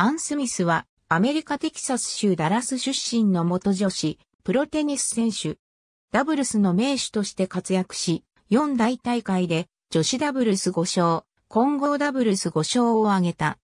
アン・スミスは、アメリカ・テキサス州ダラス出身の元女子、プロテニス選手。ダブルスの名手として活躍し、4大大会で女子ダブルス5勝、混合ダブルス5勝を挙げた。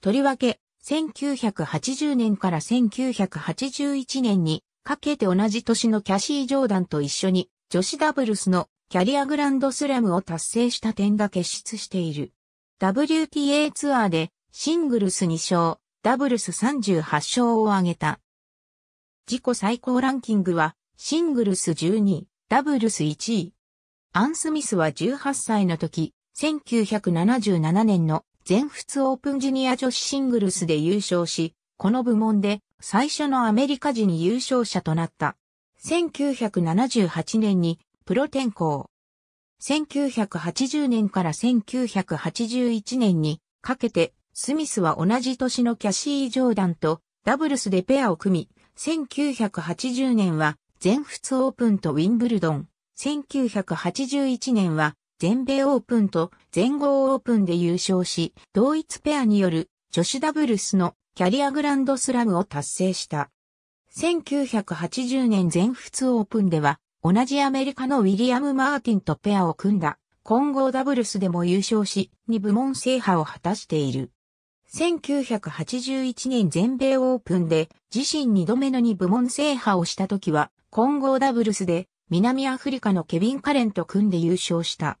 とりわけ、1980年から1981年にかけて同じ年のキャシー・ジョーダンと一緒に女子ダブルスのキャリアグランドスラムを達成した点が結出している。WTA ツアーでシングルス2勝、ダブルス38勝を挙げた。自己最高ランキングは、シングルス12位、ダブルス1位。アン・スミスは18歳の時、1977年の全仏オープンジュニア女子シングルスで優勝し、この部門で最初のアメリカ人優勝者となった。1978年にプロ転向。1980年から1981年にかけてスミスは同じ年のキャシー・ジョーダンとダブルスでペアを組み、1980年は全仏オープンとウィンブルドン、1981年は全米オープンと全豪オープンで優勝し、同一ペアによる女子ダブルスのキャリアグランドスラムを達成した。1980年全仏オープンでは、同じアメリカのウィリアム・マーティンとペアを組んだ、混合ダブルスでも優勝し、2部門制覇を果たしている。1981年全米オープンで自身2度目の2部門制覇をした時は混合ダブルスで南アフリカのケビン・カレンと組んで優勝した。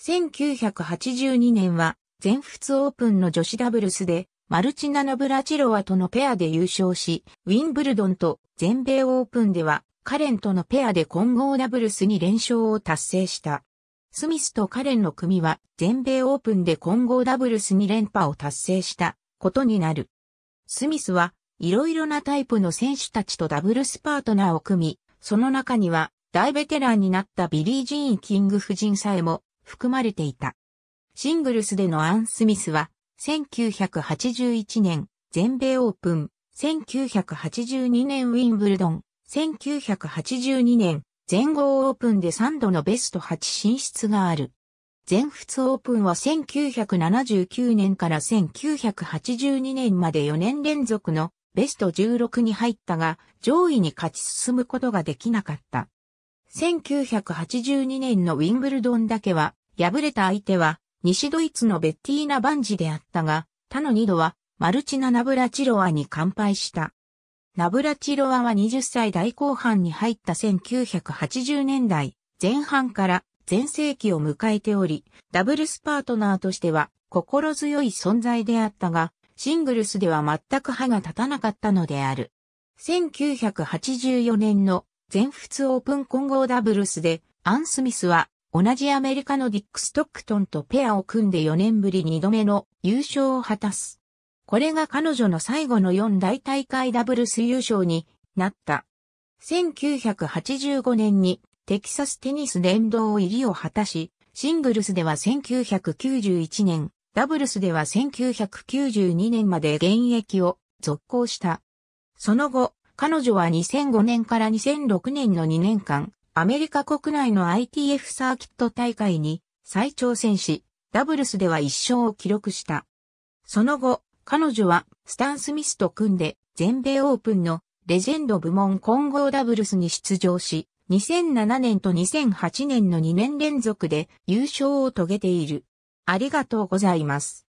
1982年は全仏オープンの女子ダブルスでマルチナのブラチロワとのペアで優勝し、ウィンブルドンと全米オープンではカレンとのペアで混合ダブルスに連勝を達成した。スミスとカレンの組は全米オープンで混合ダブルスに連覇を達成したことになる。スミスはいろいろなタイプの選手たちとダブルスパートナーを組み、その中には大ベテランになったビリー・ジーン・キング夫人さえも含まれていた。シングルスでのアン・スミスは1981年全米オープン、1982年ウィンブルドン、1982年全豪オープンで3度のベスト8進出がある。全仏オープンは1979年から1982年まで4年連続のベスト16に入ったが、上位に勝ち進むことができなかった。1982年のウィンブルドンだけは、敗れた相手は、西ドイツのベッティーナ・バンジであったが、他の2度は、マルチナ・ナブラチロアに完敗した。ナブラチロワは20歳代後半に入った1980年代前半から前世紀を迎えており、ダブルスパートナーとしては心強い存在であったが、シングルスでは全く歯が立たなかったのである。1984年の全仏オープン混合ダブルスで、アン・スミスは同じアメリカのディック・ストックトンとペアを組んで4年ぶり2度目の優勝を果たす。これが彼女の最後の4大大会ダブルス優勝になった。1985年にテキサステニス殿堂入りを果たし、シングルスでは1991年、ダブルスでは1992年まで現役を続行した。その後、彼女は2005年から2006年の2年間、アメリカ国内の ITF サーキット大会に再挑戦し、ダブルスでは一勝を記録した。その後、彼女はスタン・スミスと組んで全米オープンのレジェンド部門混合ダブルスに出場し、2007年と2008年の2年連続で優勝を遂げている。ありがとうございます。